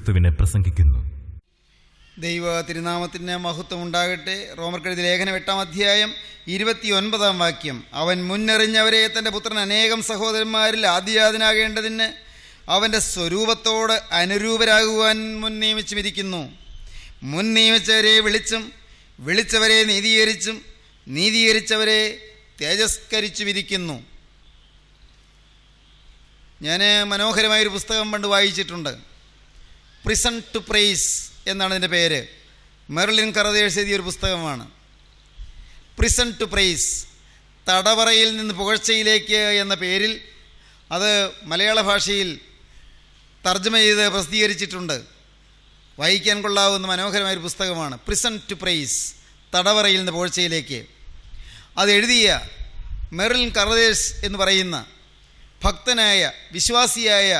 ക്രിസ്തുവിനെ പ്രസംഗിക്കുന്നു ദൈവ തിരുനാമത്തിന് മഹത്വം ഉണ്ടാകട്ടെ റോമർ കഴുതി ലേഖനം എട്ടാം അധ്യായം ഇരുപത്തിയൊൻപതാം വാക്യം അവൻ മുന്നറിഞ്ഞവരെ തൻ്റെ പുത്രൻ അനേകം സഹോദരന്മാരിൽ ആദ്യാതനാകേണ്ടതിന് അവൻ്റെ സ്വരൂപത്തോട് അനുരൂപരാകുവാൻ മുൻ നിയമിച്ചുമിരിക്കുന്നു മുൻ നിയമിച്ചവരെ വിളിച്ചും വിളിച്ചവരെ നീതീകരിച്ചും നീതീകരിച്ചവരെ വിരിക്കുന്നു ഞാൻ മനോഹരമായൊരു പുസ്തകം പണ്ട് വായിച്ചിട്ടുണ്ട് പ്രിസൺ ടു പ്രൈസ് എന്നാണ് ഇതിൻ്റെ പേര് മെറിലിൻ കറതേഴ്സ് എഴുതിയ ഒരു പുസ്തകമാണ് പ്രിസൺ ടു പ്രൈസ് തടവറയിൽ നിന്ന് പുകഴ്ചയിലേക്ക് എന്ന പേരിൽ അത് മലയാള ഭാഷയിൽ തർജ്ജമ ചെയ്ത് പ്രസിദ്ധീകരിച്ചിട്ടുണ്ട് വായിക്കാൻ കൊള്ളാവുന്ന മനോഹരമായൊരു പുസ്തകമാണ് പ്രിസൺ ടു പ്രൈസ് തടവറയിൽ നിന്ന് പുകഴ്ചയിലേക്ക് അത് എഴുതിയ മെറിൽ കറദേഴ്സ് എന്ന് പറയുന്ന ഭക്തനായ വിശ്വാസിയായ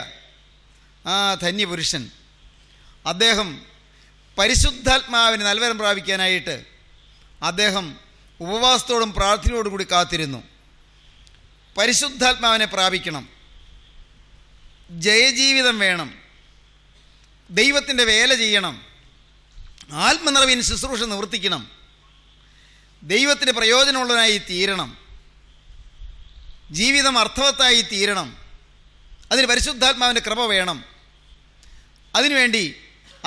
ആ ധന്യപുരുഷൻ അദ്ദേഹം പരിശുദ്ധാത്മാവിന് നൽവരം പ്രാപിക്കാനായിട്ട് അദ്ദേഹം ഉപവാസത്തോടും പ്രാർത്ഥനയോടും കൂടി കാത്തിരുന്നു പരിശുദ്ധാത്മാവിനെ പ്രാപിക്കണം ജയജീവിതം വേണം ദൈവത്തിൻ്റെ വേല ചെയ്യണം ആത്മനിറവിൻ ശുശ്രൂഷ നിവർത്തിക്കണം ദൈവത്തിന് പ്രയോജനമുള്ളതായി തീരണം ജീവിതം അർത്ഥവത്തായി തീരണം അതിന് പരിശുദ്ധാത്മാവിൻ്റെ കൃപ വേണം അതിനുവേണ്ടി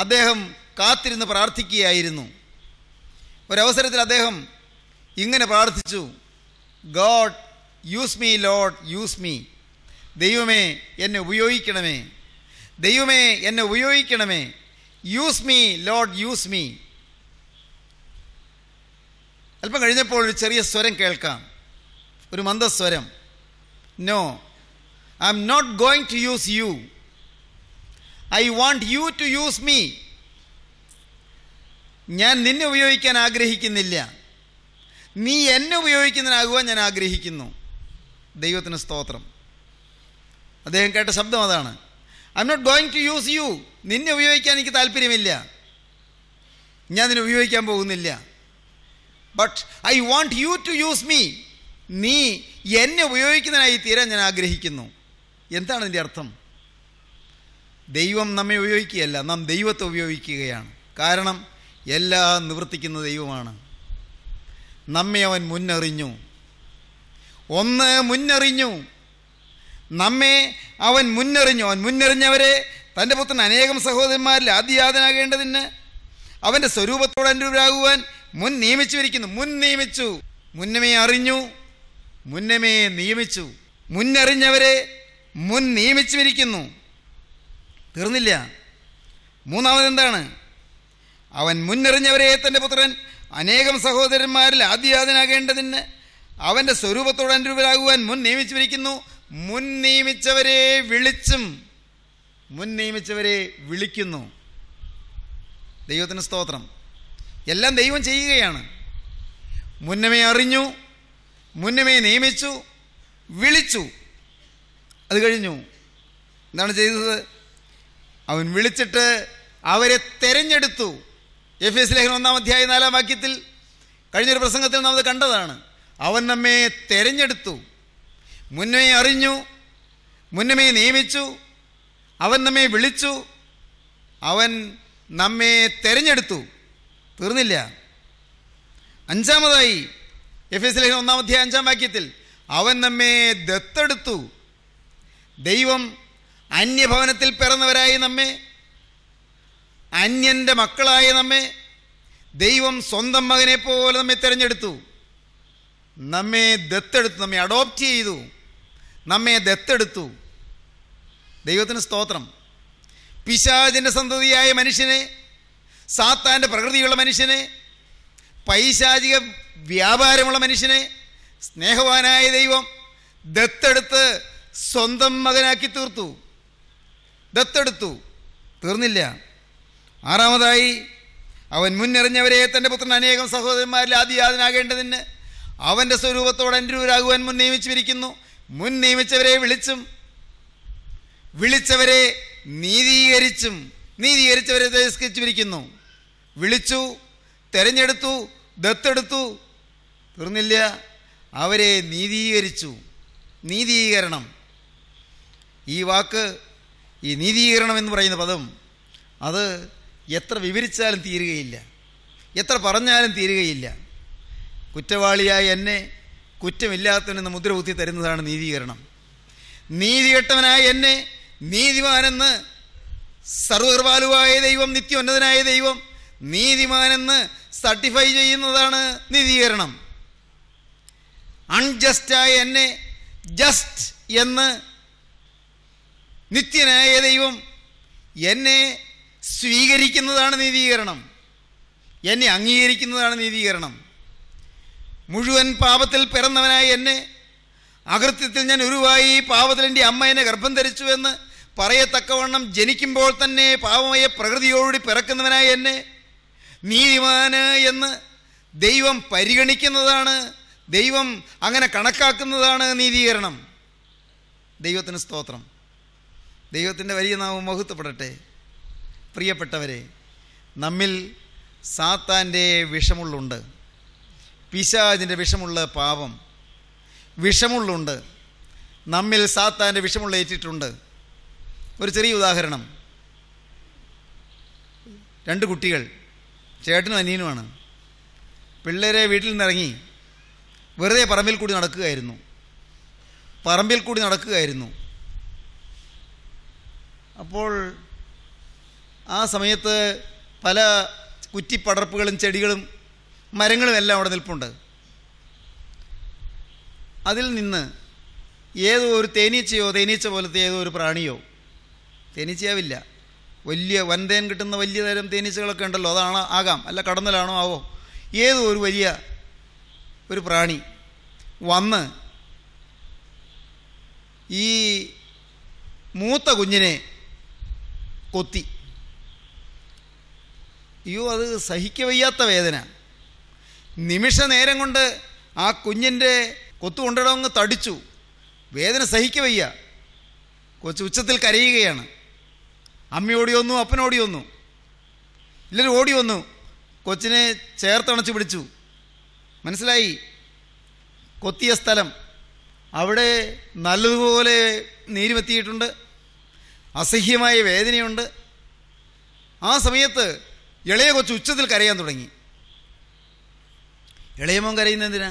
അദ്ദേഹം കാത്തിരുന്ന് പ്രാർത്ഥിക്കുകയായിരുന്നു ഒരവസരത്തിൽ അദ്ദേഹം ഇങ്ങനെ പ്രാർത്ഥിച്ചു God use me Lord use me ദൈവമേ എന്നെ ഉപയോഗിക്കണമേ ദൈവമേ എന്നെ ഉപയോഗിക്കണമേ use me Lord use me അല്പം കഴിഞ്ഞപ്പോൾ ഒരു ചെറിയ സ്വരം കേൾക്കാം ഒരു മന്ദസ്വരം no I am not going to use you I want you to use me ഞാൻ നിന്നെ ഉപയോഗിക്കാൻ ആഗ്രഹിക്കുന്നില്ല നീ എന്നെ ഉപയോഗിക്കുന്നതിനാകുവാൻ ഞാൻ ആഗ്രഹിക്കുന്നു ദൈവത്തിന് സ്തോത്രം അദ്ദേഹം കേട്ട ശബ്ദം അതാണ് I am not going to use you നിന്നെ ഉപയോഗിക്കാൻ എനിക്ക് താല്പര്യമില്ല ഞാൻ നിന്നെ ഉപയോഗിക്കാൻ പോകുന്നില്ല but I want you to use me നീ എന്നെ ഉപയോഗിക്കുന്നതിനായി തീരാൻ ഞാൻ ആഗ്രഹിക്കുന്നു എന്താണ് അതിൻ്റെ അർത്ഥം ദൈവം നമ്മെ ഉപയോഗിക്കുകയല്ല നാം ദൈവത്തെ ഉപയോഗിക്കുകയാണ് കാരണം എല്ലാം നിവർത്തിക്കുന്ന ദൈവമാണ് നമ്മെ അവൻ മുന്നറിഞ്ഞു ഒന്ന് മുന്നറിഞ്ഞു നമ്മെ അവൻ മുന്നറിഞ്ഞു അവൻ മുന്നറിഞ്ഞവരെ തൻ്റെ പുത്രൻ അനേകം സഹോദരന്മാരിൽ ആദ്യാതനാകേണ്ടതിന് അവൻ്റെ സ്വരൂപത്തോട് അനുരൂപരാകുവാൻ മുൻ നിയമിച്ചു ഇരിക്കുന്നു മുൻ നിയമിച്ചു മുന്നമേ അറിഞ്ഞു മുന്നമേ നിയമിച്ചു മുന്നറിഞ്ഞവരെ മുൻ നിയമിച്ചു തീർന്നില്ല മൂന്നാമത് എന്താണ് അവൻ മുന്നെറിഞ്ഞവരെ തൻ്റെ പുത്രൻ അനേകം സഹോദരന്മാരിൽ ആദ്യാതനാകേണ്ടതിന് അവൻ്റെ സ്വരൂപത്തോട് അനുരൂപരാകുവാൻ മുൻ നിയമിച്ചിരിക്കുന്നു മുൻ നിയമിച്ചവരെ വിളിച്ചും മുൻ നിയമിച്ചവരെ വിളിക്കുന്നു ദൈവത്തിന് സ്തോത്രം എല്ലാം ദൈവം ചെയ്യുകയാണ് മുന്നമേ അറിഞ്ഞു മുന്നമേ നിയമിച്ചു വിളിച്ചു അത് കഴിഞ്ഞു എന്താണ് ചെയ്തത് അവൻ വിളിച്ചിട്ട് അവരെ തെരഞ്ഞെടുത്തു എഫ് എസ് ലേഖനം ഒന്നാം അധ്യായ നാലാം വാക്യത്തിൽ കഴിഞ്ഞൊരു പ്രസംഗത്തിൽ നാം അത് കണ്ടതാണ് അവൻ നമ്മെ തെരഞ്ഞെടുത്തു മുന്നമേ അറിഞ്ഞു മുന്നമേ നിയമിച്ചു അവൻ നമ്മെ വിളിച്ചു അവൻ നമ്മെ തെരഞ്ഞെടുത്തു തീർന്നില്ല അഞ്ചാമതായി എഫ് എസ് ലേഖനം ഒന്നാം അധ്യായ അഞ്ചാം വാക്യത്തിൽ അവൻ നമ്മെ ദത്തെടുത്തു ദൈവം അന്യഭവനത്തിൽ പിറന്നവരായി നമ്മെ അന്യൻ്റെ മക്കളായ നമ്മെ ദൈവം സ്വന്തം മകനെ പോലെ നമ്മെ തിരഞ്ഞെടുത്തു നമ്മെ ദത്തെടുത്തു നമ്മെ അഡോപ്റ്റ് ചെയ്തു നമ്മെ ദത്തെടുത്തു ദൈവത്തിന് സ്തോത്രം പിശാചിൻ്റെ സന്തതിയായ മനുഷ്യനെ സാത്താൻ്റെ പ്രകൃതിയുള്ള മനുഷ്യനെ പൈശാചിക വ്യാപാരമുള്ള മനുഷ്യനെ സ്നേഹവാനായ ദൈവം ദത്തെടുത്ത് സ്വന്തം മകനാക്കി തീർത്തു ദത്തെടുത്തു തീർന്നില്ല ആറാമതായി അവൻ മുന്നെറിഞ്ഞവരെ തൻ്റെ പുത്രൻ അനേകം സഹോദരന്മാരിൽ ആദിയാതനാകേണ്ടതിന് അവൻ്റെ സ്വരൂപത്തോടെ അനുരൂരാകുവാൻ മുൻ നിയമിച്ചിരിക്കുന്നു മുൻ നിയമിച്ചവരെ വിളിച്ചും വിളിച്ചവരെ നീതീകരിച്ചും നീതീകരിച്ചവരെ തിരസ്കരിച്ചിരിക്കുന്നു വിളിച്ചു തെരഞ്ഞെടുത്തു ദത്തെടുത്തു തീർന്നില്ല അവരെ നീതീകരിച്ചു നീതീകരണം ഈ വാക്ക് ഈ നീതീകരണം എന്ന് പറയുന്ന പദം അത് എത്ര വിവരിച്ചാലും തീരുകയില്ല എത്ര പറഞ്ഞാലും തീരുകയില്ല കുറ്റവാളിയായ എന്നെ കുറ്റമില്ലാത്തവനെന്ന് മുദ്ര കുത്തി തരുന്നതാണ് നീതീകരണം നീതികെട്ടവനായ എന്നെ നീതിമാനെന്ന് സർവകൃപാലുവായ ദൈവം നിത്യോന്നതനായ ദൈവം നീതിമാനെന്ന് സർട്ടിഫൈ ചെയ്യുന്നതാണ് നീതീകരണം അൺജസ്റ്റായ എന്നെ ജസ്റ്റ് എന്ന് നിത്യനായ ദൈവം എന്നെ സ്വീകരിക്കുന്നതാണ് നീതീകരണം എന്നെ അംഗീകരിക്കുന്നതാണ് നീതീകരണം മുഴുവൻ പാപത്തിൽ പിറന്നവനായ എന്നെ അകൃത്യത്തിൽ ഞാൻ ഉരുവായി പാപത്തിൽ എൻ്റെ എന്നെ ഗർഭം ധരിച്ചുവെന്ന് പറയത്തക്കവണ്ണം ജനിക്കുമ്പോൾ തന്നെ പാപമായ പ്രകൃതിയോടുകൂടി പിറക്കുന്നവനായ എന്നെ നീതിമാന് എന്ന് ദൈവം പരിഗണിക്കുന്നതാണ് ദൈവം അങ്ങനെ കണക്കാക്കുന്നതാണ് നീതീകരണം ദൈവത്തിന് സ്തോത്രം ദൈവത്തിൻ്റെ വലിയ നാമം മഹത്വപ്പെടട്ടെ പ്രിയപ്പെട്ടവരെ നമ്മിൽ സാത്താൻ്റെ വിഷമുള്ളുണ്ട് പിശാജിൻ്റെ വിഷമുള്ള പാപം വിഷമുള്ളുണ്ട് നമ്മിൽ സാത്താൻ്റെ വിഷമുള്ള ഏറ്റിട്ടുണ്ട് ഒരു ചെറിയ ഉദാഹരണം രണ്ട് കുട്ടികൾ ചേട്ടനും അനിയനുമാണ് പിള്ളേരെ വീട്ടിൽ നിന്നിറങ്ങി വെറുതെ പറമ്പിൽ കൂടി നടക്കുകയായിരുന്നു പറമ്പിൽ കൂടി നടക്കുകയായിരുന്നു അപ്പോൾ ആ സമയത്ത് പല കുറ്റിപ്പടർപ്പുകളും ചെടികളും മരങ്ങളും എല്ലാം അവിടെ നിൽപ്പുണ്ട് അതിൽ നിന്ന് ഏതോ ഒരു തേനീച്ചയോ തേനീച്ച പോലത്തെ ഏതോ ഒരു പ്രാണിയോ തേനീച്ചയാവില്ല വലിയ വൻതേൻ കിട്ടുന്ന വലിയ തരം തേനീച്ചകളൊക്കെ ഉണ്ടല്ലോ അതാണ് ആകാം അല്ല കടന്നലാണോ ആവോ ഏതോ ഒരു വലിയ ഒരു പ്രാണി വന്ന് ഈ മൂത്ത കുഞ്ഞിനെ കൊത്തി അയ്യോ അത് സഹിക്ക വയ്യാത്ത വേദന നിമിഷ നേരം കൊണ്ട് ആ കുഞ്ഞിൻ്റെ കൊത്തു കൊണ്ടിടങ്ങ് തടിച്ചു വേദന സഹിക്ക കൊച്ച് ഉച്ചത്തിൽ കരയുകയാണ് അമ്മ ഓടി വന്നു അപ്പനോടി വന്നു എല്ലാവരും ഓടി വന്നു കൊച്ചിനെ ചേർത്തണച്ച് പിടിച്ചു മനസ്സിലായി കൊത്തിയ സ്ഥലം അവിടെ നല്ലതുപോലെ നീരുമെത്തിയിട്ടുണ്ട് അസഹ്യമായ വേദനയുണ്ട് ആ സമയത്ത് ഇളയ കൊച്ച് ഉച്ചത്തിൽ കരയാൻ തുടങ്ങി ഇളയമോൻ കരയുന്നത് എന്തിനാ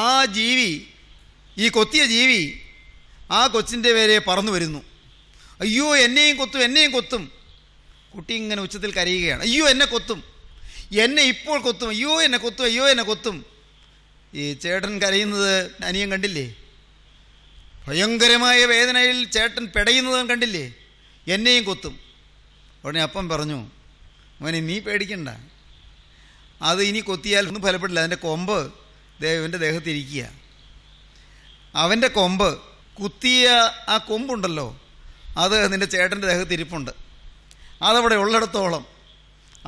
ആ ജീവി ഈ കൊത്തിയ ജീവി ആ കൊച്ചിൻ്റെ പേരെ പറന്നു വരുന്നു അയ്യോ എന്നെയും കൊത്തും എന്നെയും കൊത്തും കുട്ടി ഇങ്ങനെ ഉച്ചത്തിൽ കരയുകയാണ് അയ്യോ എന്നെ കൊത്തും എന്നെ ഇപ്പോൾ കൊത്തും അയ്യോ എന്നെ കൊത്തും അയ്യോ എന്നെ കൊത്തും ഈ ചേട്ടൻ കരയുന്നത് അനിയൻ കണ്ടില്ലേ ഭയങ്കരമായ വേദനയിൽ ചേട്ടൻ പെടയുന്നത് കണ്ടില്ലേ എന്നെയും കൊത്തും ഉടനെ അപ്പം പറഞ്ഞു അവനെ നീ പേടിക്കണ്ട അത് ഇനി കൊത്തിയാൽ ഒന്നും ഫലപ്പെടില്ല അതിൻ്റെ കൊമ്പ് ഇവൻ്റെ ദേഹത്തിരിക്കുക അവൻ്റെ കൊമ്പ് കുത്തിയ ആ കൊമ്പുണ്ടല്ലോ അത് നിൻ്റെ ചേട്ടൻ്റെ ദേഹത്തിരിപ്പുണ്ട് അതവിടെ ഉള്ളിടത്തോളം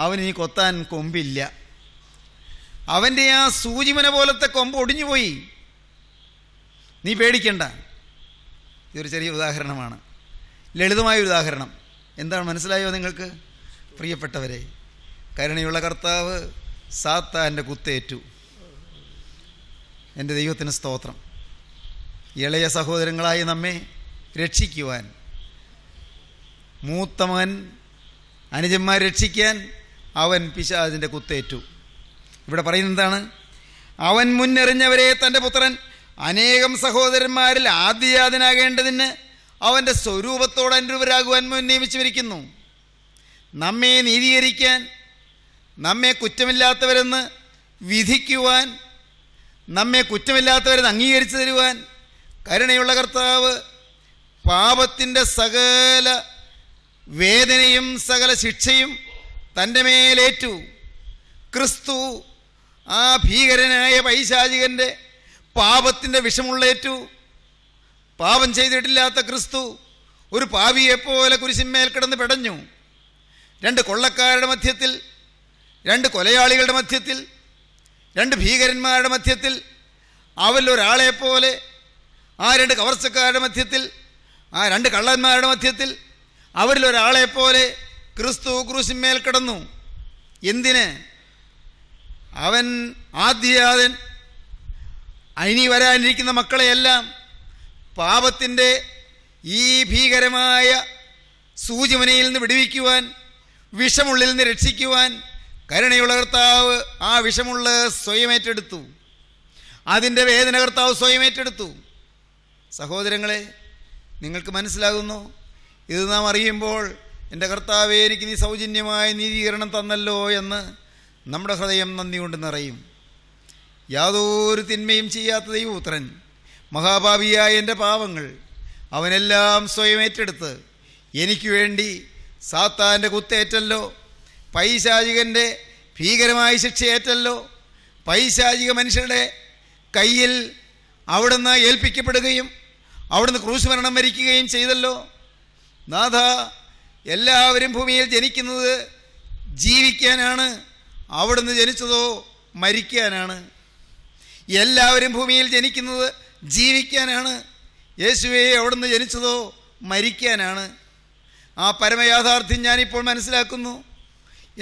അവൻ ഇനി കൊത്താൻ കൊമ്പില്ല അവൻ്റെ ആ സൂചിമന പോലത്തെ കൊമ്പ് ഒടിഞ്ഞുപോയി നീ പേടിക്കണ്ട ഇതൊരു ചെറിയ ഉദാഹരണമാണ് ലളിതമായ ഉദാഹരണം എന്താണ് മനസ്സിലായോ നിങ്ങൾക്ക് പ്രിയപ്പെട്ടവരെ കരുണയുള്ള കർത്താവ് സാത്താൻ്റെ കുത്തേറ്റു എൻ്റെ ദൈവത്തിന് സ്തോത്രം ഇളയ സഹോദരങ്ങളായി നമ്മെ രക്ഷിക്കുവാൻ മൂത്ത മകൻ അനുജന്മാരെ രക്ഷിക്കാൻ അവൻ പിശാജിൻ്റെ കുത്തേറ്റു ഇവിടെ പറയുന്നത് എന്താണ് അവൻ മുന്നെറിഞ്ഞവരെ തൻ്റെ പുത്രൻ അനേകം സഹോദരന്മാരിൽ ആദ്യാതനാകേണ്ടതിന് അവൻ്റെ സ്വരൂപത്തോട് അനുരൂപരാകുവാൻ മുൻ നിയമിച്ചിരിക്കുന്നു നമ്മെ നീതീകരിക്കാൻ നമ്മെ കുറ്റമില്ലാത്തവരെന്ന് വിധിക്കുവാൻ നമ്മെ കുറ്റമില്ലാത്തവരെന്ന് അംഗീകരിച്ചു തരുവാൻ കരുണയുള്ള കർത്താവ് പാപത്തിൻ്റെ സകല വേദനയും സകല ശിക്ഷയും തൻ്റെ മേലേറ്റു ക്രിസ്തു ആ ഭീകരനായ പൈശാചികൻ്റെ പാപത്തിൻ്റെ വിഷമുള്ളേറ്റു പാപം ചെയ്തിട്ടില്ലാത്ത ക്രിസ്തു ഒരു പാവിയെപ്പോലെ കുരിശിന്മേൽ കിടന്ന് പിടഞ്ഞു രണ്ട് കൊള്ളക്കാരുടെ മധ്യത്തിൽ രണ്ട് കൊലയാളികളുടെ മധ്യത്തിൽ രണ്ട് ഭീകരന്മാരുടെ മധ്യത്തിൽ അവരിൽ ഒരാളെപ്പോലെ ആ രണ്ട് കവർച്ചക്കാരുടെ മധ്യത്തിൽ ആ രണ്ട് കള്ളന്മാരുടെ മധ്യത്തിൽ അവരിൽ ഒരാളെപ്പോലെ ക്രിസ്തു ക്രൂശിന്മേൽ കിടന്നു എന്തിന് അവൻ ആദ്യാതൻ അനി വരാനിരിക്കുന്ന മക്കളെയെല്ലാം പാപത്തിൻ്റെ ഈ ഭീകരമായ സൂചിമനയിൽ നിന്ന് വിടുവിക്കുവാൻ വിഷമുള്ളിൽ നിന്ന് രക്ഷിക്കുവാൻ കരുണയുള്ള കർത്താവ് ആ വിഷമുള്ള സ്വയമേറ്റെടുത്തു അതിൻ്റെ വേദന കർത്താവ് സ്വയമേറ്റെടുത്തു സഹോദരങ്ങളെ നിങ്ങൾക്ക് മനസ്സിലാകുന്നു ഇത് നാം അറിയുമ്പോൾ എൻ്റെ കർത്താവെ എനിക്ക് നീ സൗജന്യമായ നീതീകരണം തന്നല്ലോ എന്ന് നമ്മുടെ ഹൃദയം നന്ദി കൊണ്ട് നിറയും യാതൊരു തിന്മയും ചെയ്യാത്ത ദൈവപുത്രൻ മഹാഭാവിയായ എൻ്റെ പാവങ്ങൾ അവനെല്ലാം സ്വയം ഏറ്റെടുത്ത് എനിക്ക് വേണ്ടി സാത്താൻ്റെ കുത്തേറ്റല്ലോ പൈശാചികൻ്റെ ഭീകരമായ ശിക്ഷയേറ്റല്ലോ പൈശാചിക മനുഷ്യരുടെ കയ്യിൽ അവിടുന്ന് ഏൽപ്പിക്കപ്പെടുകയും അവിടുന്ന് ക്രൂശ്മരണം മരണം വരിക്കുകയും ചെയ്തല്ലോ നാഥ എല്ലാവരും ഭൂമിയിൽ ജനിക്കുന്നത് ജീവിക്കാനാണ് അവിടുന്ന് ജനിച്ചതോ മരിക്കാനാണ് എല്ലാവരും ഭൂമിയിൽ ജനിക്കുന്നത് ജീവിക്കാനാണ് യേശുവേ അവിടുന്ന് ജനിച്ചതോ മരിക്കാനാണ് ആ പരമയാഥാർത്ഥ്യം ഞാനിപ്പോൾ മനസ്സിലാക്കുന്നു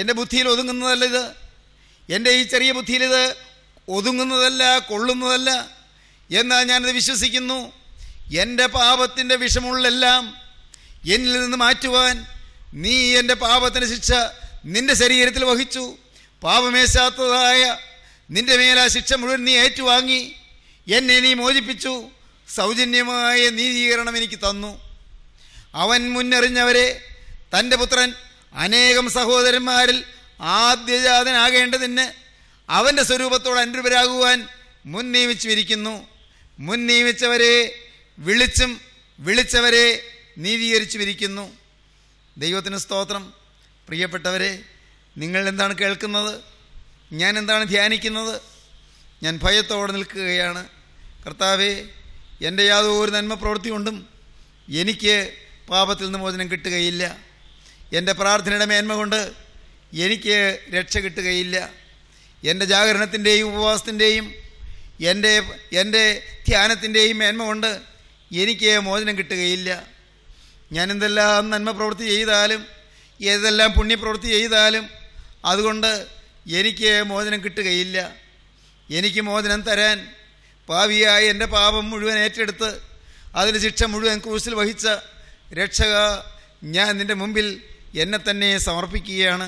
എൻ്റെ ബുദ്ധിയിൽ ഒതുങ്ങുന്നതല്ല ഇത് എൻ്റെ ഈ ചെറിയ ബുദ്ധിയിൽ ഇത് ഒതുങ്ങുന്നതല്ല കൊള്ളുന്നതല്ല എന്നാൽ ഞാനത് വിശ്വസിക്കുന്നു എൻ്റെ പാപത്തിൻ്റെ വിഷമുള്ളെല്ലാം എന്നിൽ നിന്ന് മാറ്റുവാൻ നീ എൻ്റെ പാപത്തിന് ശിക്ഷ നിൻ്റെ ശരീരത്തിൽ വഹിച്ചു പാപമേശാത്തതായ നിന്റെ മേൽ ആ ശിക്ഷ മുഴുവൻ നീ ഏറ്റുവാങ്ങി എന്നെ നീ മോചിപ്പിച്ചു സൗജന്യമായ നീതീകരണം എനിക്ക് തന്നു അവൻ മുന്നറിഞ്ഞവരെ തൻ്റെ പുത്രൻ അനേകം സഹോദരന്മാരിൽ ആദ്യജാതനാകേണ്ടതിന് അവൻ്റെ സ്വരൂപത്തോട് അനുരൂപരാകുവാൻ മുൻ നിയമിച്ചിരിക്കുന്നു മുൻ നിയമിച്ചവരെ വിളിച്ചും വിളിച്ചവരെ നീതീകരിച്ചുമിരിക്കുന്നു ദൈവത്തിന് സ്തോത്രം പ്രിയപ്പെട്ടവരെ നിങ്ങൾ എന്താണ് കേൾക്കുന്നത് ഞാൻ എന്താണ് ധ്യാനിക്കുന്നത് ഞാൻ ഭയത്തോടെ നിൽക്കുകയാണ് കർത്താവേ എൻ്റെ ഒരു നന്മ കൊണ്ടും എനിക്ക് പാപത്തിൽ നിന്ന് മോചനം കിട്ടുകയില്ല എൻ്റെ പ്രാർത്ഥനയുടെ മേന്മ കൊണ്ട് എനിക്ക് രക്ഷ കിട്ടുകയില്ല എൻ്റെ ജാഗരണത്തിൻ്റെയും ഉപവാസത്തിൻ്റെയും എൻ്റെ എൻ്റെ ധ്യാനത്തിൻ്റെയും മേന്മ കൊണ്ട് എനിക്ക് മോചനം കിട്ടുകയില്ല ഞാൻ എന്തെല്ലാം നന്മ പ്രവൃത്തി ചെയ്താലും ഏതെല്ലാം പുണ്യപ്രവൃത്തി ചെയ്താലും അതുകൊണ്ട് എനിക്ക് മോചനം കിട്ടുകയില്ല എനിക്ക് മോചനം തരാൻ പാവിയായ എൻ്റെ പാപം മുഴുവൻ ഏറ്റെടുത്ത് അതിന് ശിക്ഷ മുഴുവൻ ക്രൂസിൽ വഹിച്ച രക്ഷക ഞാൻ നിൻ്റെ മുമ്പിൽ എന്നെ തന്നെ സമർപ്പിക്കുകയാണ്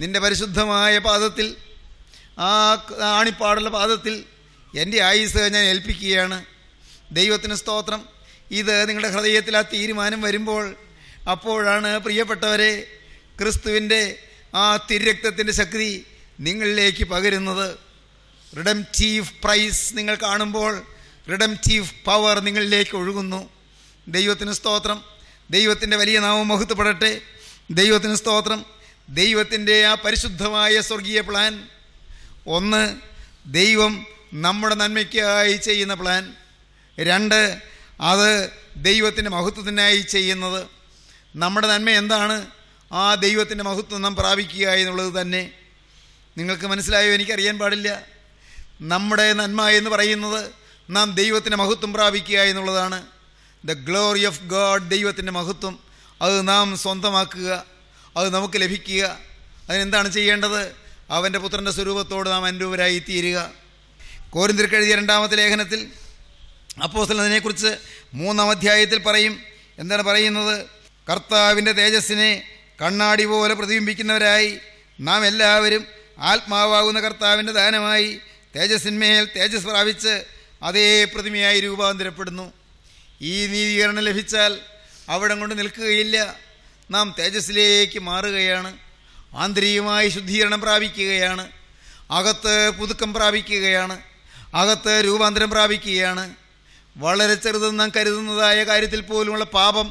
നിൻ്റെ പരിശുദ്ധമായ പാദത്തിൽ ആ ആണിപ്പാടുള്ള പാദത്തിൽ എൻ്റെ ആയുസ് ഞാൻ ഏൽപ്പിക്കുകയാണ് ദൈവത്തിന് സ്തോത്രം ഇത് നിങ്ങളുടെ ഹൃദയത്തിൽ ആ തീരുമാനം വരുമ്പോൾ അപ്പോഴാണ് പ്രിയപ്പെട്ടവരെ ക്രിസ്തുവിൻ്റെ ആ തിരക്തത്തിൻ്റെ ശക്തി നിങ്ങളിലേക്ക് പകരുന്നത് ചീഫ് പ്രൈസ് നിങ്ങൾ കാണുമ്പോൾ ചീഫ് പവർ നിങ്ങളിലേക്ക് ഒഴുകുന്നു ദൈവത്തിന് സ്തോത്രം ദൈവത്തിൻ്റെ വലിയ നാമം മഹത്വപ്പെടട്ടെ ദൈവത്തിന് സ്തോത്രം ദൈവത്തിൻ്റെ ആ പരിശുദ്ധമായ സ്വർഗീയ പ്ലാൻ ഒന്ന് ദൈവം നമ്മുടെ നന്മയ്ക്കായി ചെയ്യുന്ന പ്ലാൻ രണ്ട് അത് ദൈവത്തിൻ്റെ മഹത്വത്തിനായി ചെയ്യുന്നത് നമ്മുടെ നന്മ എന്താണ് ആ ദൈവത്തിൻ്റെ മഹത്വം നാം പ്രാപിക്കുക എന്നുള്ളത് തന്നെ നിങ്ങൾക്ക് മനസ്സിലായോ എനിക്കറിയാൻ പാടില്ല നമ്മുടെ നന്മ എന്ന് പറയുന്നത് നാം ദൈവത്തിൻ്റെ മഹത്വം പ്രാപിക്കുക എന്നുള്ളതാണ് ദ ഗ്ലോറി ഓഫ് ഗാഡ് ദൈവത്തിൻ്റെ മഹത്വം അത് നാം സ്വന്തമാക്കുക അത് നമുക്ക് ലഭിക്കുക അതിനെന്താണ് ചെയ്യേണ്ടത് അവൻ്റെ പുത്രൻ്റെ സ്വരൂപത്തോട് നാം അനുരൂപരായി തീരുക കോരിന്തിർക്കെഴുതിയ രണ്ടാമത്തെ ലേഖനത്തിൽ അപ്പോസ്റ്റൽ അതിനെക്കുറിച്ച് മൂന്നാം അധ്യായത്തിൽ പറയും എന്താണ് പറയുന്നത് കർത്താവിൻ്റെ തേജസ്സിനെ കണ്ണാടി പോലെ പ്രതിബിംബിക്കുന്നവരായി നാം എല്ലാവരും ആത്മാവാകുന്ന കർത്താവിൻ്റെ ദാനമായി തേജസ്സിന്മേൽ തേജസ് പ്രാപിച്ച് അതേ പ്രതിമയായി രൂപാന്തരപ്പെടുന്നു ഈ നീതീകരണം ലഭിച്ചാൽ അവിടെ കൊണ്ട് നിൽക്കുകയില്ല നാം തേജസ്സിലേക്ക് മാറുകയാണ് ആന്തരികമായി ശുദ്ധീകരണം പ്രാപിക്കുകയാണ് അകത്ത് പുതുക്കം പ്രാപിക്കുകയാണ് അകത്ത് രൂപാന്തരം പ്രാപിക്കുകയാണ് വളരെ ചെറുതെന്ന് നാം കരുതുന്നതായ കാര്യത്തിൽ പോലുമുള്ള പാപം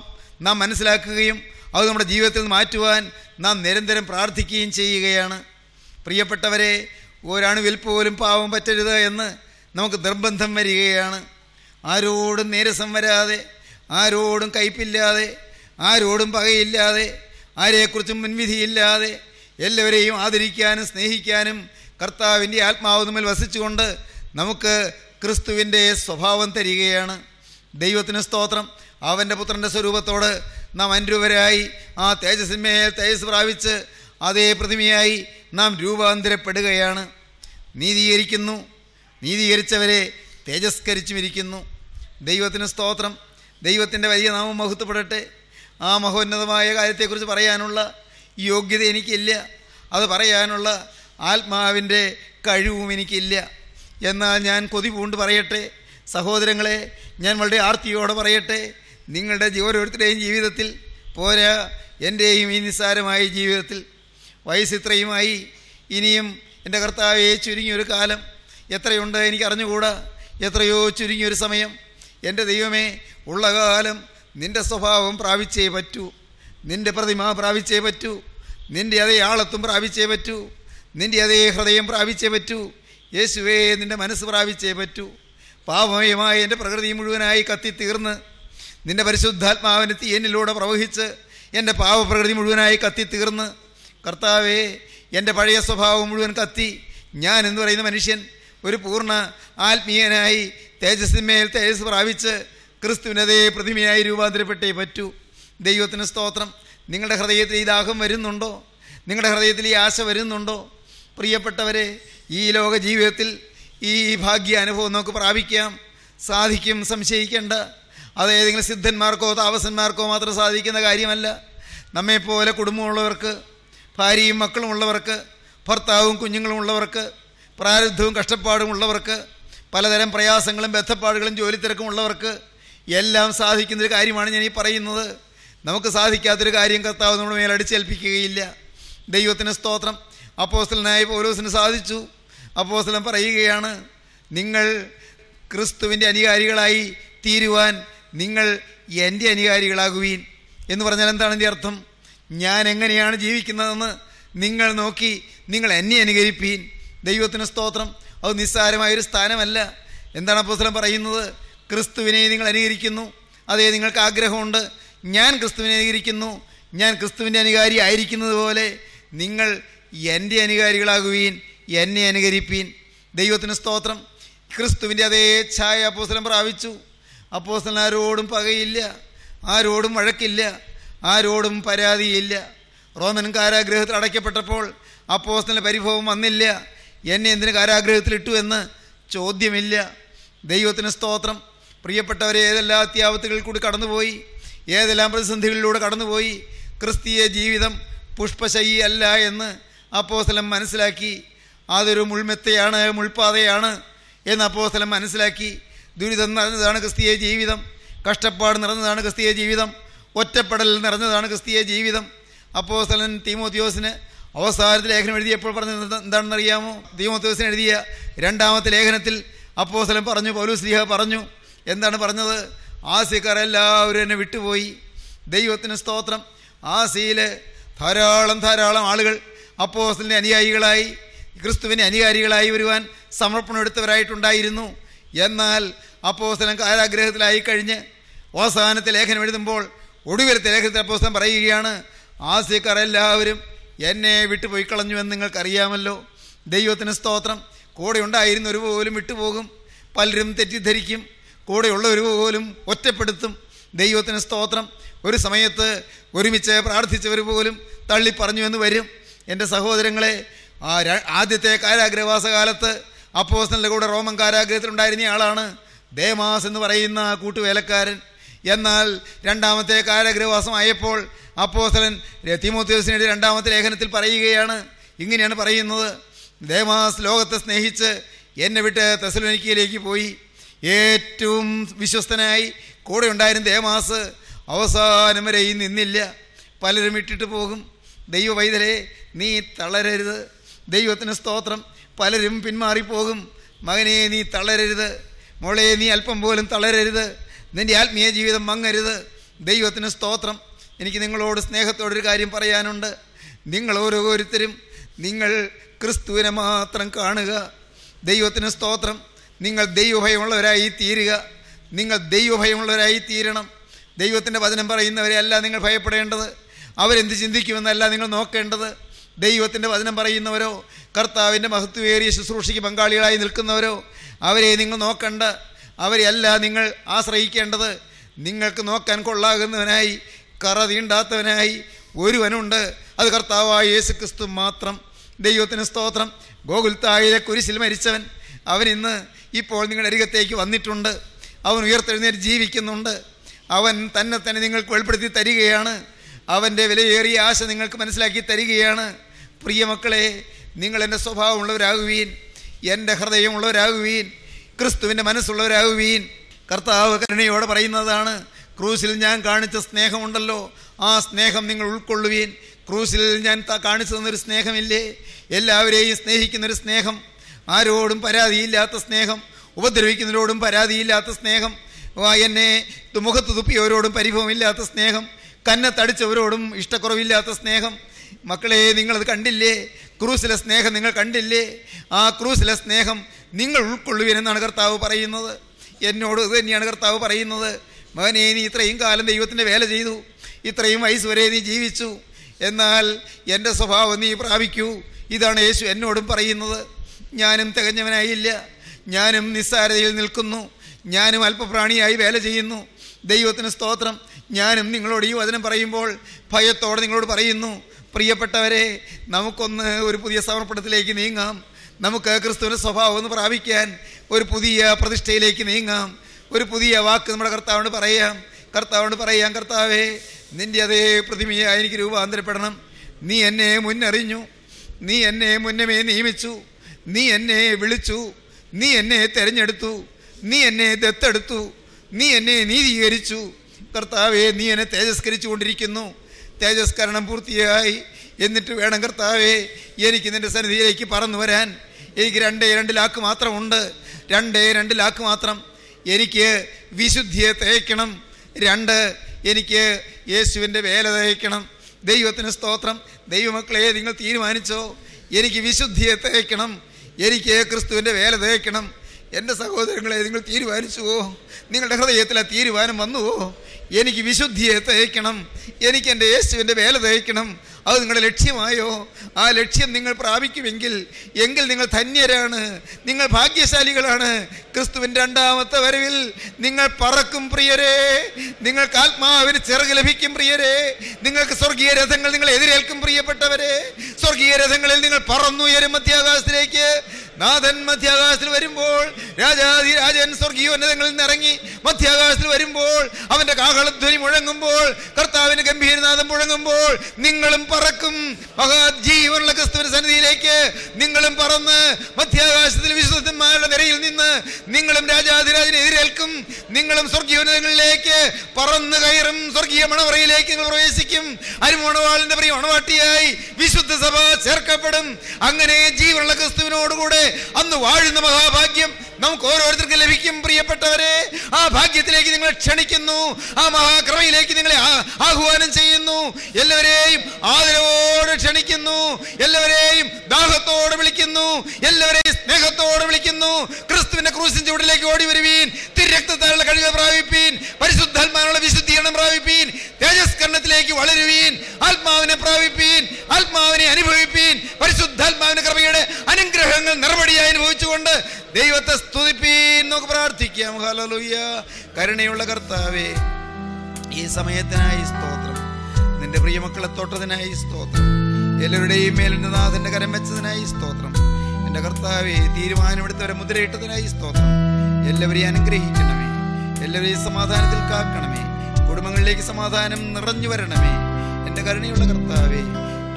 നാം മനസ്സിലാക്കുകയും അത് നമ്മുടെ ജീവിതത്തിൽ നിന്ന് മാറ്റുവാൻ നാം നിരന്തരം പ്രാർത്ഥിക്കുകയും ചെയ്യുകയാണ് പ്രിയപ്പെട്ടവരെ ഒരാണുവിൽ പോലും പാവം പറ്റരുത് എന്ന് നമുക്ക് നിർബന്ധം വരികയാണ് ആരോടും നീരസം വരാതെ ആരോടും കയ്പില്ലാതെ ആരോടും പകയില്ലാതെ ആരെക്കുറിച്ചും മുൻവിധിയില്ലാതെ എല്ലാവരെയും ആദരിക്കാനും സ്നേഹിക്കാനും കർത്താവിൻ്റെ ആത്മാവ് തമ്മിൽ വസിച്ചുകൊണ്ട് നമുക്ക് ക്രിസ്തുവിൻ്റെ സ്വഭാവം തരികയാണ് ദൈവത്തിന് സ്തോത്രം അവൻ്റെ പുത്രൻ്റെ സ്വരൂപത്തോട് നാം അനുരൂപരായി ആ തേജസ്സിന്മേൽ തേജസ് പ്രാപിച്ച് അതേ പ്രതിമയായി നാം രൂപാന്തരപ്പെടുകയാണ് നീതീകരിക്കുന്നു നീതീകരിച്ചവരെ തേജസ്കരിച്ചുമിരിക്കുന്നു ദൈവത്തിന് സ്തോത്രം ദൈവത്തിൻ്റെ വലിയ നാമം മഹത്വപ്പെടട്ടെ ആ മഹോന്നതമായ കാര്യത്തെക്കുറിച്ച് പറയാനുള്ള യോഗ്യത എനിക്കില്ല അത് പറയാനുള്ള ആത്മാവിൻ്റെ കഴിവും എനിക്കില്ല എന്നാൽ ഞാൻ കൊതി പൂണ്ട് പറയട്ടെ സഹോദരങ്ങളെ ഞാൻ വളരെ ആർത്തിയോടെ പറയട്ടെ നിങ്ങളുടെ ഓരോരുത്തരുടെയും ജീവിതത്തിൽ പോരാ എൻ്റെയും ഈ നിസ്സാരമായ ജീവിതത്തിൽ വയസ്സ് ഇത്രയുമായി ഇനിയും എൻ്റെ കർത്താവെ ചുരുങ്ങിയൊരു കാലം എത്രയുണ്ട് എനിക്ക് എത്രയോ ചുരുങ്ങിയൊരു സമയം എൻ്റെ ദൈവമേ ഉള്ള കാലം നിൻ്റെ സ്വഭാവം പ്രാപിച്ചേ പറ്റൂ നിൻ്റെ പ്രതിമ പ്രാപിച്ചേ പറ്റൂ നിൻ്റെ അതേ ആളത്വം പ്രാപിച്ചേ പറ്റൂ നിൻ്റെ അതേ ഹൃദയം പ്രാപിച്ചേ പറ്റൂ യേശുവേ നിൻ്റെ മനസ്സ് പ്രാപിച്ചേ പറ്റൂ പാപമയമായ എൻ്റെ പ്രകൃതി മുഴുവനായി കത്തിത്തീർന്ന് നിൻ്റെ പരിശുദ്ധാത്മാവിനെത്തി എന്നിലൂടെ പ്രവഹിച്ച് എൻ്റെ പാവപ്രകൃതി മുഴുവനായി കത്തിത്തീർന്ന് കർത്താവേ എൻ്റെ പഴയ സ്വഭാവം മുഴുവൻ കത്തി ഞാൻ എന്ന് പറയുന്ന മനുഷ്യൻ ഒരു പൂർണ്ണ ആത്മീയനായി തേജസ്സിന്മേൽ തേജസ് പ്രാപിച്ച് ക്രിസ്തുവിനതേ പ്രതിമയായി രൂപാന്തരപ്പെട്ടേ പറ്റൂ ദൈവത്തിന് സ്തോത്രം നിങ്ങളുടെ ഹൃദയത്തിൽ ഈ ദാഹം വരുന്നുണ്ടോ നിങ്ങളുടെ ഹൃദയത്തിൽ ഈ ആശ വരുന്നുണ്ടോ പ്രിയപ്പെട്ടവരെ ഈ ലോക ജീവിതത്തിൽ ഈ ഭാഗ്യ അനുഭവം നമുക്ക് പ്രാപിക്കാം സാധിക്കും സംശയിക്കേണ്ട അത് ഏതെങ്കിലും സിദ്ധന്മാർക്കോ താമസന്മാർക്കോ മാത്രം സാധിക്കുന്ന കാര്യമല്ല നമ്മെപ്പോലെ കുടുംബമുള്ളവർക്ക് ഭാര്യയും മക്കളും ഉള്ളവർക്ക് ഭർത്താവും കുഞ്ഞുങ്ങളും ഉള്ളവർക്ക് പ്രാരബ്ധവും കഷ്ടപ്പാടും ഉള്ളവർക്ക് പലതരം പ്രയാസങ്ങളും ബന്ധപ്പാടുകളും ജോലി തിരക്കും ഉള്ളവർക്ക് എല്ലാം സാധിക്കുന്നൊരു കാര്യമാണ് ഞാൻ ഈ പറയുന്നത് നമുക്ക് സാധിക്കാത്തൊരു കാര്യം കർത്താവ് നമ്മുടെ മേലടിച്ചേൽപ്പിക്കുകയില്ല ദൈവത്തിന് സ്തോത്രം അപ്പോസ്റ്റലിനായി പൗലോസിന് സാധിച്ചു അപ്പോസ്റ്റലൻ പറയുകയാണ് നിങ്ങൾ ക്രിസ്തുവിൻ്റെ അനുകാരികളായി തീരുവാൻ നിങ്ങൾ എൻ്റെ അനുകാരികളാകുവീൻ എന്ന് പറഞ്ഞാൽ എന്താണ് എൻ്റെ അർത്ഥം ഞാൻ എങ്ങനെയാണ് ജീവിക്കുന്നതെന്ന് നിങ്ങൾ നോക്കി നിങ്ങൾ എന്നെ അനുകരിപ്പീൻ ദൈവത്തിന് സ്തോത്രം അത് നിസ്സാരമായൊരു സ്ഥാനമല്ല എന്താണ് അപ്പോസ്ലം പറയുന്നത് ക്രിസ്തുവിനെ നിങ്ങൾ അനുകരിക്കുന്നു അതേ നിങ്ങൾക്ക് ആഗ്രഹമുണ്ട് ഞാൻ ക്രിസ്തുവിനെ അനുകരിക്കുന്നു ഞാൻ ക്രിസ്തുവിൻ്റെ അനുകാരി ആയിരിക്കുന്നത് പോലെ നിങ്ങൾ എൻ്റെ അനുകാരികളാകുവീൻ എന്നെ അനുകരിപ്പീൻ ദൈവത്തിന് സ്തോത്രം ക്രിസ്തുവിൻ്റെ അതേ ഛായ അപ്പോസ്ലം പ്രാപിച്ചു അപ്പോസ്ലൻ ആരോടും പകയില്ല ആരോടും വഴക്കില്ല ആരോടും പരാതിയില്ല റോമൻ കാരാഗ്രഹത്തിൽ അടയ്ക്കപ്പെട്ടപ്പോൾ അപ്പോസ്തലിൻ്റെ പരിഭവം വന്നില്ല എന്നെ എന്തിന് കാരാഗ്രഹത്തിലിട്ടു എന്ന് ചോദ്യമില്ല ദൈവത്തിന് സ്തോത്രം പ്രിയപ്പെട്ടവരെ ഏതെല്ലാം അത്യാവത്തുകളിൽ കൂടി കടന്നുപോയി ഏതെല്ലാം പ്രതിസന്ധികളിലൂടെ കടന്നുപോയി ക്രിസ്തീയ ജീവിതം പുഷ്പശൈ അല്ല എന്ന് അപ്പോസ്തലം മനസ്സിലാക്കി അതൊരു മുൾമെത്തയാണ് മുൾപാതയാണ് എന്ന് അപ്പോസ്തലം മനസ്സിലാക്കി ദുരിതം നിറഞ്ഞതാണ് ക്രിസ്തീയ ജീവിതം കഷ്ടപ്പാട് നിറഞ്ഞതാണ് ക്രിസ്തീയ ജീവിതം ഒറ്റപ്പെടലിൽ നിറഞ്ഞതാണ് ക്രിസ്തീയ ജീവിതം അപ്പോസ്തലൻ തീമോത്യോസിന് അവസാനത്തിൽ ലേഖനം എഴുതിയപ്പോൾ പറഞ്ഞത് എന്താണെന്നറിയാമോ തീമോത്യോസിന് എഴുതിയ രണ്ടാമത്തെ ലേഖനത്തിൽ അപ്പോസ്തലൻ പറഞ്ഞു പൗലൂസ് ലീഹ പറഞ്ഞു എന്താണ് പറഞ്ഞത് ആസിക്കാർ എല്ലാവരും എന്നെ വിട്ടുപോയി ദൈവത്തിന് സ്തോത്രം ആസിയിൽ ധാരാളം ധാരാളം ആളുകൾ അപ്പോസ്തലിൻ്റെ അനുയായികളായി ക്രിസ്തുവിൻ്റെ അനുകാരികളായി വരുവാൻ സമർപ്പണം എടുത്തവരായിട്ടുണ്ടായിരുന്നു എന്നാൽ അപ്പോസ്തലൻ കാരാഗ്രഹത്തിലായി കഴിഞ്ഞ് അവസാനത്തെ ലേഖനം എഴുതുമ്പോൾ ഒടുവിൽ ലേഖനത്തിൽ അപ്പോസ്തം പറയുകയാണ് ആസിക്കാർ എല്ലാവരും എന്നെ വിട്ടുപോയി കളഞ്ഞുവെന്ന് നിങ്ങൾക്കറിയാമല്ലോ ദൈവത്തിന് സ്തോത്രം കൂടെ ഉണ്ടായിരുന്ന ഒരു പോലും വിട്ടുപോകും പലരും തെറ്റിദ്ധരിക്കും കൂടെയുള്ള ഒരു പോലും ഒറ്റപ്പെടുത്തും ദൈവത്തിന് സ്തോത്രം ഒരു സമയത്ത് ഒരുമിച്ച് പ്രാർത്ഥിച്ചവർ പോലും തള്ളിപ്പറഞ്ഞു എന്ന് വരും എൻ്റെ സഹോദരങ്ങളെ ആദ്യത്തെ കാരാഗ്രഹവാസകാലത്ത് അപ്പോസ്തലിൻ്റെ കൂടെ റോമൻ കാരാഗ്രഹത്തിലുണ്ടായിരുന്ന ആളാണ് ദേമാസ് എന്ന് പറയുന്ന കൂട്ടുവേലക്കാരൻ എന്നാൽ രണ്ടാമത്തെ കാലഗ്രഹവാസമായപ്പോൾ അപ്പോസ്തലൻ തിമോത്യോസിനെഴുതി രണ്ടാമത്തെ ലേഖനത്തിൽ പറയുകയാണ് ഇങ്ങനെയാണ് പറയുന്നത് ദേമാസ് ലോകത്തെ സ്നേഹിച്ച് എന്നെ വിട്ട് തെസലോനിക്കയിലേക്ക് പോയി ഏറ്റവും വിശ്വസ്തനായി കൂടെ ഉണ്ടായിരുന്ന ദേമാസ് അവസാനം വരെ ഈ നിന്നില്ല പലരും ഇട്ടിട്ട് പോകും ദൈവ വൈതലേ നീ തളരരുത് ദൈവത്തിന് സ്തോത്രം പലരും പിന്മാറിപ്പോകും മകനെ നീ തളരരുത് മോളെ നീ അല്പം പോലും തളരരുത് നിൻ്റെ ആത്മീയ ജീവിതം മങ്ങരുത് ദൈവത്തിന് സ്തോത്രം എനിക്ക് നിങ്ങളോട് സ്നേഹത്തോടൊരു കാര്യം പറയാനുണ്ട് നിങ്ങൾ ഓരോരുത്തരും നിങ്ങൾ ക്രിസ്തുവിനെ മാത്രം കാണുക ദൈവത്തിന് സ്തോത്രം നിങ്ങൾ ദൈവഭയമുള്ളവരായി തീരുക നിങ്ങൾ ദൈവഭയമുള്ളവരായി തീരണം ദൈവത്തിൻ്റെ വചനം അല്ല നിങ്ങൾ ഭയപ്പെടേണ്ടത് അവരെന്ത് ചിന്തിക്കുമെന്നല്ല നിങ്ങൾ നോക്കേണ്ടത് ദൈവത്തിൻ്റെ വചനം പറയുന്നവരോ കർത്താവിൻ്റെ മഹത്വമേറിയ ശുശ്രൂഷയ്ക്ക് പങ്കാളികളായി നിൽക്കുന്നവരോ അവരെ നിങ്ങൾ നോക്കണ്ട അവരെയല്ല നിങ്ങൾ ആശ്രയിക്കേണ്ടത് നിങ്ങൾക്ക് നോക്കാൻ കൊള്ളാകുന്നവനായി കറ തീണ്ടാത്തവനായി ഒരുവനുണ്ട് അത് കർത്താവായ യേശു ക്രിസ്തു മാത്രം ദൈവത്തിന് സ്തോത്രം ഗോകുൽത്തായിലെ കുരിശിൽ മരിച്ചവൻ അവൻ ഇന്ന് ഇപ്പോൾ നിങ്ങളുടെ അരികത്തേക്ക് വന്നിട്ടുണ്ട് അവൻ ഉയർത്തെഴുന്നേറ്റ് ജീവിക്കുന്നുണ്ട് അവൻ തന്നെ തന്നെ നിങ്ങൾക്ക് വെളിപ്പെടുത്തി തരികയാണ് അവൻ്റെ വിലയേറിയ ആശ നിങ്ങൾക്ക് മനസ്സിലാക്കി തരികയാണ് പ്രിയ മക്കളെ നിങ്ങൾ എൻ്റെ സ്വഭാവമുള്ളവരാകുവീൻ എൻ്റെ ഹൃദയമുള്ളവരാകുവീൻ ക്രിസ്തുവിൻ്റെ മനസ്സുള്ളവരാകുവീൻ കർത്താവ് കരുണയോടെ പറയുന്നതാണ് ക്രൂസിൽ ഞാൻ കാണിച്ച സ്നേഹമുണ്ടല്ലോ ആ സ്നേഹം നിങ്ങൾ ഉൾക്കൊള്ളുവീൻ ക്രൂസിൽ ഞാൻ കാണിച്ചു തന്നൊരു സ്നേഹമില്ലേ എല്ലാവരെയും സ്നേഹിക്കുന്നൊരു സ്നേഹം ആരോടും പരാതിയില്ലാത്ത സ്നേഹം ഉപദ്രവിക്കുന്നവരോടും പരാതിയില്ലാത്ത സ്നേഹം എന്നെ മുഖത്ത് തുപ്പിയവരോടും പരിഭവമില്ലാത്ത സ്നേഹം കന്നെ തടിച്ചവരോടും ഇഷ്ടക്കുറവില്ലാത്ത സ്നേഹം മക്കളെ നിങ്ങളത് കണ്ടില്ലേ ക്രൂസിലെ സ്നേഹം നിങ്ങൾ കണ്ടില്ലേ ആ ക്രൂസിലെ സ്നേഹം നിങ്ങൾ ഉൾക്കൊള്ളുവിൻ എന്നാണ് കർത്താവ് പറയുന്നത് എന്നോട് ഇത് തന്നെയാണ് കർത്താവ് പറയുന്നത് മകനെ നീ ഇത്രയും കാലം ദൈവത്തിൻ്റെ വേല ചെയ്തു ഇത്രയും വയസ്സ് വരെ നീ ജീവിച്ചു എന്നാൽ എൻ്റെ സ്വഭാവം നീ പ്രാപിക്കൂ ഇതാണ് യേശു എന്നോടും പറയുന്നത് ഞാനും തികഞ്ഞവനായില്ല ഞാനും നിസ്സാരതയിൽ നിൽക്കുന്നു ഞാനും അല്പപ്രാണിയായി വേല ചെയ്യുന്നു ദൈവത്തിന് സ്തോത്രം ഞാനും നിങ്ങളോട് ഈ വചനം പറയുമ്പോൾ ഭയത്തോടെ നിങ്ങളോട് പറയുന്നു പ്രിയപ്പെട്ടവരെ നമുക്കൊന്ന് ഒരു പുതിയ സമർപ്പണത്തിലേക്ക് നീങ്ങാം നമുക്ക് ക്രിസ്തുവിൻ്റെ സ്വഭാവം എന്ന് പ്രാപിക്കാൻ ഒരു പുതിയ പ്രതിഷ്ഠയിലേക്ക് നീങ്ങാം ഒരു പുതിയ വാക്ക് നമ്മുടെ കർത്താവിനോട് പറയാം കർത്താവിനോട് പറയാം കർത്താവേ നിൻ്റെ അതേ പ്രതിമയെ എനിക്ക് രൂപാന്തരപ്പെടണം നീ എന്നെ മുന്നറിഞ്ഞു നീ എന്നെ മുന്നമേ നിയമിച്ചു നീ എന്നെ വിളിച്ചു നീ എന്നെ തിരഞ്ഞെടുത്തു നീ എന്നെ ദത്തെടുത്തു നീ എന്നെ നീതീകരിച്ചു കർത്താവെ നീ എന്നെ തേജസ്കരിച്ചു കൊണ്ടിരിക്കുന്നു തേജസ്കരണം പൂർത്തിയായി എന്നിട്ട് വേണം കർത്താവെ എനിക്ക് നിൻ്റെ സന്നിധിയിലേക്ക് പറന്നു വരാൻ എനിക്ക് രണ്ടേ രണ്ട് ലാക്ക് മാത്രമുണ്ട് രണ്ടേ രണ്ട് ലാക്ക് മാത്രം എനിക്ക് വിശുദ്ധിയെ തേക്കണം രണ്ട് എനിക്ക് യേശുവിൻ്റെ വേല തേക്കണം ദൈവത്തിന് സ്തോത്രം ദൈവമക്കളെ നിങ്ങൾ തീരുമാനിച്ചോ എനിക്ക് വിശുദ്ധിയെ തേക്കണം എനിക്ക് ക്രിസ്തുവിൻ്റെ വേല തേക്കണം എൻ്റെ സഹോദരങ്ങളെ നിങ്ങൾ തീരുമാനിച്ചുവോ നിങ്ങളുടെ ഹൃദയത്തിൽ ആ തീരുമാനം വന്നുവോ എനിക്ക് വിശുദ്ധിയെ തേക്കണം എനിക്ക് എൻ്റെ യേശുവിൻ്റെ വേല തേക്കണം അത് നിങ്ങളുടെ ലക്ഷ്യമായോ ആ ലക്ഷ്യം നിങ്ങൾ പ്രാപിക്കുമെങ്കിൽ എങ്കിൽ നിങ്ങൾ ധന്യരാണ് നിങ്ങൾ ഭാഗ്യശാലികളാണ് ക്രിസ്തുവിൻ്റെ രണ്ടാമത്തെ വരവിൽ നിങ്ങൾ പറക്കും പ്രിയരെ നിങ്ങൾക്ക് ആത്മാവിന് ചിറക് ലഭിക്കും പ്രിയരെ നിങ്ങൾക്ക് സ്വർഗീയ രഥങ്ങൾ നിങ്ങൾ എതിരേൽക്കും പ്രിയപ്പെട്ടവരെ സ്വർഗീയ രഥങ്ങളിൽ നിങ്ങൾ പറന്നുയരും മധ്യാകാശത്തിലേക്ക് നാഥൻ മധ്യാകാശത്തിൽ വരുമ്പോൾ രാജാധിരാജൻ രാജൻ സ്വർഗീയോന്നതങ്ങളിൽ നിന്ന് ഇറങ്ങി മധ്യാകാശത്തിൽ വരുമ്പോൾ അവൻ്റെ കാഹ കാഹളധ്വനി മുഴങ്ങുമ്പോൾ കർത്താവിന് ഗംഭീരനാഥം മുഴങ്ങുമ്പോൾ നിങ്ങളും പറക്കും മഹാജീവനുള്ള ക്രിസ്തുവിന് സന്നിധിയിലേക്ക് നിങ്ങളും പറന്ന് മധ്യാകാശത്തിൽ വിശ്വസന്മാരുടെ നിരയിൽ നിന്ന് നിങ്ങളും രാജാധിരാജിനെ എതിരേൽക്കും നിങ്ങളും സ്വർഗീയോന്നതങ്ങളിലേക്ക് പറന്ന് കയറും സ്വർഗീയ മണവറയിലേക്ക് നിങ്ങൾ പ്രവേശിക്കും അരിമോണവാളിന്റെ പ്രിയ മണവാട്ടിയായി വിശുദ്ധ സഭ ചേർക്കപ്പെടും അങ്ങനെ ജീവനുള്ള ക്രിസ്തുവിനോടുകൂടെ അന്ന് വാഴുന്ന മഹാഭാഗ്യം നമുക്ക് ഓരോരുത്തർക്ക് ലഭിക്കും പ്രിയപ്പെട്ടവരെ ആ ഭാഗ്യത്തിലേക്ക് നിങ്ങളെ ക്ഷണിക്കുന്നു ആ മഹാക്രമയിലേക്ക് നിങ്ങളെ ആഹ്വാനം ചെയ്യുന്നു എല്ലാവരെയും ആദരവോട് ക്ഷണിക്കുന്നു എല്ലാവരെയും ദാഹത്തോട് വിളിക്കുന്നു എല്ലാവരെയും സ്നേഹത്തോട് വിളിക്കുന്നു ക്രിസ്തുവിന്റെ ക്രൂസിൻ ചൂടിലേക്ക് ഓടി വരുവീൻ തിരക്തത്താലുള്ള കഴിവ് പ്രാപിപ്പീൻ പരിശുദ്ധാത്മാനുള്ള വിശുദ്ധീകരണം പ്രാപിപ്പീൻ തേജസ്കരണത്തിലേക്ക് വളരുവീൻ ആത്മാവിനെ പ്രാപിപ്പീൻ ആത്മാവിനെ അനുഭവിപ്പീൻ പരിശുദ്ധാത്മാവിന്റെ കൃപയുടെ അനുഗ്രഹങ്ങൾ ഉപയോഗിച്ചുകൊണ്ട് ദൈവത്തെ സ്തുതിപ്പീൻ നമുക്ക് പ്രാർത്ഥിക്കാം ഹലലുയ്യ കരുണയുള്ള കർത്താവേ ഈ സമയത്തിനായി സ്തോത്രം നിന്റെ പ്രിയമക്കളെ തൊട്ടതിനായി സ്തോത്രം എല്ലാവരുടെയും മേൽ എൻ്റെ നാഥൻ്റെ കരം വെച്ചതിനായി സ്തോത്രം എൻ്റെ കർത്താവെ തീരുമാനമെടുത്തവരെ മുദ്രയിട്ടതിനായി സ്തോത്രം എല്ലാവരെയും അനുഗ്രഹിക്കണമേ എല്ലാവരെയും സമാധാനത്തിൽ കാക്കണമേ കുടുംബങ്ങളിലേക്ക് സമാധാനം നിറഞ്ഞു വരണമേ എൻ്റെ കരുണയുള്ള കർത്താവേ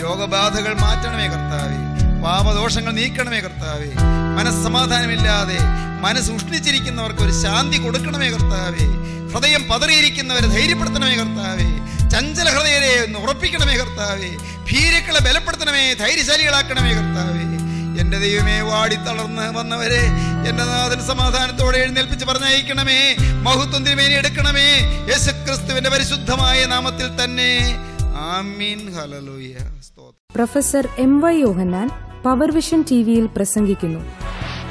രോഗബാധകൾ മാറ്റണമേ കർത്താവേ പാപദോഷങ്ങൾ നീക്കണമേ കർത്താവേ മനസ്സമാധാനമില്ലാതെ മനസ്സ് ഉഷ്ണിച്ചിരിക്കുന്നവർക്ക് ഒരു ശാന്തി കൊടുക്കണമേ കർത്താവേ ഹൃദയം പതറിയിരിക്കുന്നവരെ ധൈര്യപ്പെടുത്തണമേ കർത്താവേ ചഞ്ചല ഹൃദയരെ ഒന്ന് ഉറപ്പിക്കണമേ കർത്താവേ ഭീരക്കളെ ബലപ്പെടുത്തണമേ ധൈര്യശാലികളാക്കണമേ കർത്താവേ എൻ്റെ ദൈവമേ വാടി തളർന്ന് വന്നവരെ എൻ്റെ നാഥൻ സമാധാനത്തോടെ എഴുന്നേൽപ്പിച്ച് പറഞ്ഞയക്കണമേ മഹത്വം തിരുമേനി എടുക്കണമേ യേശുക്രിസ്തുവിൻ്റെ പരിശുദ്ധമായ നാമത്തിൽ തന്നെ ആമീൻ professor M Y Yohannan power T വിയിൽ പ്രസംഗിക്കുന്നു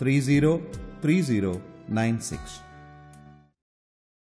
42303096.